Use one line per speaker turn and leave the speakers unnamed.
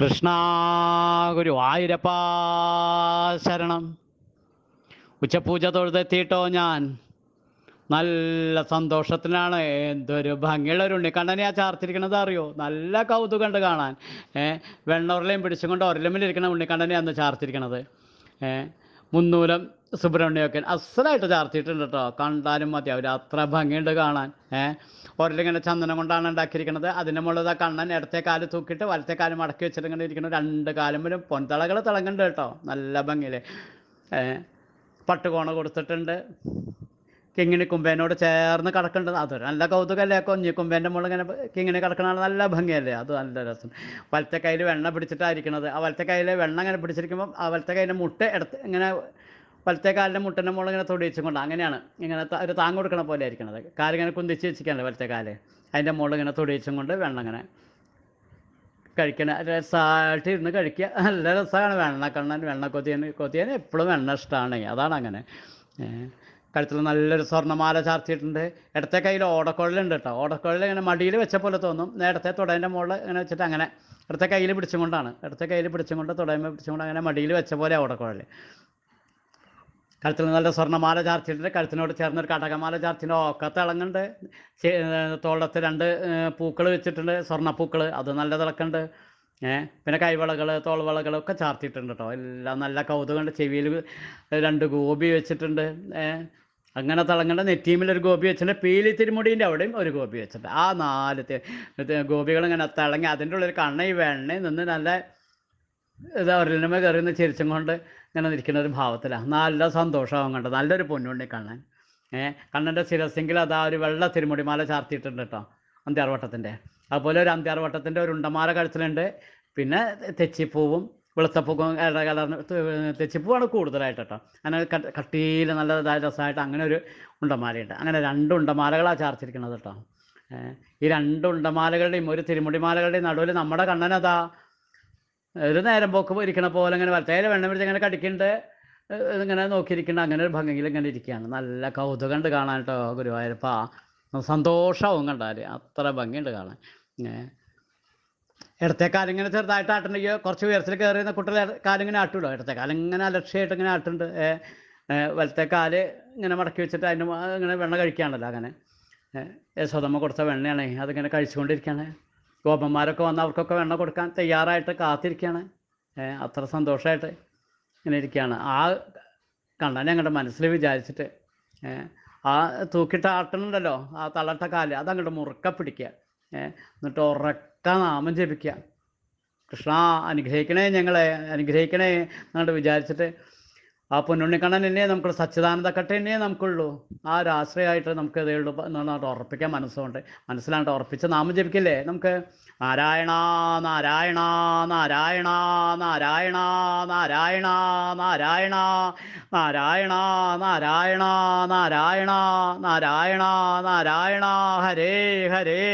കൃഷ്ണ ഗുരു ആയിരപ്പാ ശരണം ഉച്ചപൂജ തൊഴുതെത്തിയിട്ടോ ഞാൻ നല്ല സന്തോഷത്തിനാണ് എന്തൊരു ഭംഗിയുള്ള ഒരു ഉണ്ണിക്കണ്ണനെ ആ ചാർത്തിരിക്കണത് അറിയോ നല്ല കൗതുകമുണ്ട് കാണാൻ ഏഹ് വെണ്ണൊരലയും പിടിച്ചും കൊണ്ട് ഉരലമ്മിലിരിക്കണ ഉണ്ണിക്കണ്ണനെയാണ് ചാർത്തിരിക്കണത് ഏഹ് മുന്നൂലം സുബ്രഹ്മണ്യമൊക്കെ അസലായിട്ട് ചാർത്തിയിട്ടുണ്ട് കേട്ടോ കണ്ടാലും മതി അവർ അത്ര ഭംഗിയുണ്ട് കാണാൻ ഏഹ് ഒരലിങ്ങനെ ചന്ദനം കൊണ്ടാണ് ഉണ്ടാക്കിയിരിക്കുന്നത് അതിൻ്റെ മുകളിൽ കണ്ണൻ ഇടത്തെ കാല് തൂക്കിയിട്ട് വലത്തെ കാലം മടക്കി വെച്ചിട്ട് ഇങ്ങനെ രണ്ട് കാലം വരും പൊൻതളകൾ തിളങ്ങുന്നുണ്ട് കേട്ടോ നല്ല ഭംഗിയിൽ പട്ടുകോണ കൊടുത്തിട്ടുണ്ട് കിങ്ങിണി കുമ്പേനോട് ചേർന്ന് കിടക്കേണ്ടത് അത് നല്ല കൗതുകമല്ലേ കൊഞ്ഞി കുമ്പേൻ്റെ മുകളിൽ ഇങ്ങനെ കിങ്ങിണി കിടക്കണ നല്ല ഭംഗിയല്ലേ അത് നല്ല രസം വലത്തെ കയ്യിൽ വെണ്ണ പിടിച്ചിട്ടായിരിക്കണത് ആ വലത്തെ കയ്യിൽ വെണ്ണ ഇങ്ങനെ പിടിച്ചിരിക്കുമ്പോൾ ആ വലത്തെ കയ്യിൽ മുട്ട എടുത്ത് ഇങ്ങനെ വലത്തെ കാലിൻ്റെ മുട്ടൻ്റെ മുകളിൽ ഇങ്ങനെ തൊടി വെച്ചും അങ്ങനെയാണ് ഇങ്ങനെ ഒരു താങ്ങ് കൊടുക്കണ പോലെ ആയിരിക്കണത് കാലിങ്ങനെ കുന്തിച്ച് വെച്ചിരിക്കുകയാണ് വലത്തെ കാല് അതിൻ്റെ മുകളിൽ ഇങ്ങനെ തൊടി വെച്ചും കൊണ്ട് വേണം അങ്ങനെ കഴിക്കണ രസമായിട്ട് ഇരുന്ന് കഴിക്കുക നല്ല രസമാണ് വെണ്ണ കണ്ണൻ വെണ്ണ കൊതിയൻ കൊതിയൻ എപ്പോഴും വെണ്ണ ഇഷ്ടമാണ് അതാണ് അങ്ങനെ കഴുത്തിൽ നല്ലൊരു സ്വർണ്ണമാല ചാർത്തിയിട്ടുണ്ട് ഇടത്തെ കയ്യിൽ ഓടക്കുഴലുണ്ട് കേട്ടോ ഓടക്കുഴൽ ഇങ്ങനെ മടിയിൽ വെച്ച പോലെ തോന്നും നേരത്തെ തുടയൻ്റെ മുകളിൽ ഇങ്ങനെ വെച്ചിട്ട് അങ്ങനെ ഇടത്തെ കയ്യിൽ പിടിച്ചുകൊണ്ടാണ് ഇടത്തെ കയ്യിൽ പിടിച്ചുകൊണ്ട് തുടയമ്മ പിടിച്ചുകൊണ്ട് അങ്ങനെ മടിയിൽ വെച്ച പോലെ ഓടക്കുഴൽ കഴുത്തിൽ നല്ല സ്വർണ്ണമാല ചാർച്ചിട്ടുണ്ട് കഴുത്തിനോട് ചേർന്നൊരു കടകമാല ചാർച്ചിൻ്റെ ഒക്കെ തിളങ്ങുണ്ട് തോളത്ത് രണ്ട് പൂക്കൾ വെച്ചിട്ടുണ്ട് സ്വർണ്ണപ്പൂക്കൾ അത് നല്ല തിളക്കുണ്ട് ഏഹ് പിന്നെ കൈവളകൾ തോൾവളകൾ ഒക്കെ ചാർത്തിയിട്ടുണ്ട് കേട്ടോ എല്ലാം നല്ല കൗതുകമുണ്ട് ചെവിയിൽ രണ്ട് ഗോപി വെച്ചിട്ടുണ്ട് ഏഹ് അങ്ങനെ തിളങ്ങേണ്ട നെറ്റീമിൽ ഒരു ഗോപി വെച്ചിട്ടുണ്ട് പീലി തിരുമുടീൻ്റെ അവിടെയും ഒരു ഗോപി വെച്ചിട്ടുണ്ട് ആ നാല് ഗോപികൾ ഇങ്ങനെ തിളങ്ങി അതിൻ്റെ ഉള്ളിൽ കണ്ണയിൽ വെണ്ണയിൽ നിന്ന് നല്ല അവരിലമ്മ കയറുന്ന ചിരിച്ചും കൊണ്ട് ഇങ്ങനെ നിൽക്കുന്ന ഒരു ഭാവത്തിലാണ് നല്ല സന്തോഷമാവും കണ്ടത് നല്ലൊരു പൊന്നുണ്ണി കണ്ണൻ ഏഹ് കണ്ണൻ്റെ ശിരസ്സെങ്കിൽ അതാ ഒരു വെള്ള തിരുമുടിമാല ചാർത്തിയിട്ടുണ്ട് കേട്ടോ അന്ത്യാർവട്ടത്തിൻ്റെ അതുപോലെ ഒരു അന്ത്യാർവട്ടത്തിൻ്റെ ഒരു ഉണ്ടമാല കഴുത്തിലുണ്ട് പിന്നെ തെച്ചിപ്പൂവും വെളുത്തപ്പൂക്കും കലർന്ന് തെച്ചിപ്പൂവാണ് കൂടുതലായിട്ട് കേട്ടോ അങ്ങനെ കട്ടിയിൽ നല്ല രസമായിട്ട് അങ്ങനെ ഒരു ഉണ്ടമാലയുണ്ട് അങ്ങനെ രണ്ട് ഉണ്ടമാലകളാണ് ചാർത്തിരിക്കുന്നത് കേട്ടോ ഈ രണ്ട് ഉണ്ടമാലകളുടെയും ഒരു തിരുമുടിമാലകളുടെയും നടുവിൽ നമ്മുടെ കണ്ണനതാ ഒരു നേരം പോക്ക് ഇരിക്കണ പോലെ ഇങ്ങനെ വലത്തേരെ വെണ്ണം പിടിച്ച് ഇങ്ങനെ കടിക്കണ്ട് ഇങ്ങനെ നോക്കിയിരിക്കണ്ട അങ്ങനെ ഒരു ഭംഗിയിൽ ഇങ്ങനെ ഇരിക്കുകയാണ് നല്ല കൗതുകം ഉണ്ട് കാണാൻ കേട്ടോ ഗുരുവായൂരപ്പ സന്തോഷവും കണ്ടാല് അത്ര ഭംഗിയുണ്ട് കാണാൻ ഇടത്തെ കാലം ഇങ്ങനെ ചെറുതായിട്ട് ആട്ടുണ്ടെങ്കിൽ കുറച്ച് ഉയർച്ചയിൽ കയറിയിരുന്ന കുട്ടികളെ കാലം ഇങ്ങനെ ആട്ടുമല്ലോ ഇടത്തെ കാലം ഇങ്ങനെ അലക്ഷ്യമായിട്ട് ഇങ്ങനെ ആട്ടുണ്ട് വലത്തെ കാല് ഇങ്ങനെ മടക്കി വെച്ചിട്ട് അതിന് ഇങ്ങനെ വെണ്ണ കഴിക്കുകയാണല്ലോ അങ്ങനെ സ്വതമ്മ കൊടുത്ത വെണ്ണയാണ് അതിങ്ങനെ കഴിച്ചുകൊണ്ടിരിക്കുകയാണ് ഗോപന്മാരൊക്കെ വന്ന് അവർക്കൊക്കെ വെണ്ണ കൊടുക്കാൻ തയ്യാറായിട്ട് കാത്തിരിക്കുകയാണ് അത്ര സന്തോഷമായിട്ട് ഇങ്ങനെ ഇരിക്കുകയാണ് ആ കണ്ണൻ ഞങ്ങളുടെ മനസ്സിൽ വിചാരിച്ചിട്ട് ആ തൂക്കിട്ട ആട്ടണുണ്ടല്ലോ ആ തളട്ട കാല് അതങ്ങോട്ട് മുറുക്ക പിടിക്കുക എന്നിട്ട് ഉറക്ക നാമം ജപിക്കുക കൃഷ്ണ അനുഗ്രഹിക്കണേ ഞങ്ങളെ അനുഗ്രഹിക്കണേ എന്നങ്ങോട്ട് വിചാരിച്ചിട്ട് പൊന്നുണ്ണിക്കണ്ണൻ പൊന്നുണ്ണിക്കണ്ണനെ നമുക്ക് സച്ചിദാനന്ദ കട്ടനെ നമുക്കുള്ളൂ ആ ഒരു ആശ്രയമായിട്ട് നമുക്ക് ഇതേ ഉള്ളൂ അത് ഉറപ്പിക്കാൻ മനസ്സുകൊണ്ട് മനസ്സിലാണ്ട് ഉറപ്പിച്ച് നാമം ജപിക്കില്ലേ നമുക്ക് നാരായണ നാരായണ നാരായണ നാരായണ നാരായണ നാരായണ നാരായണ നാരായണ നാരായണ നാരായണ നാരായണ ഹരേ ഹരേ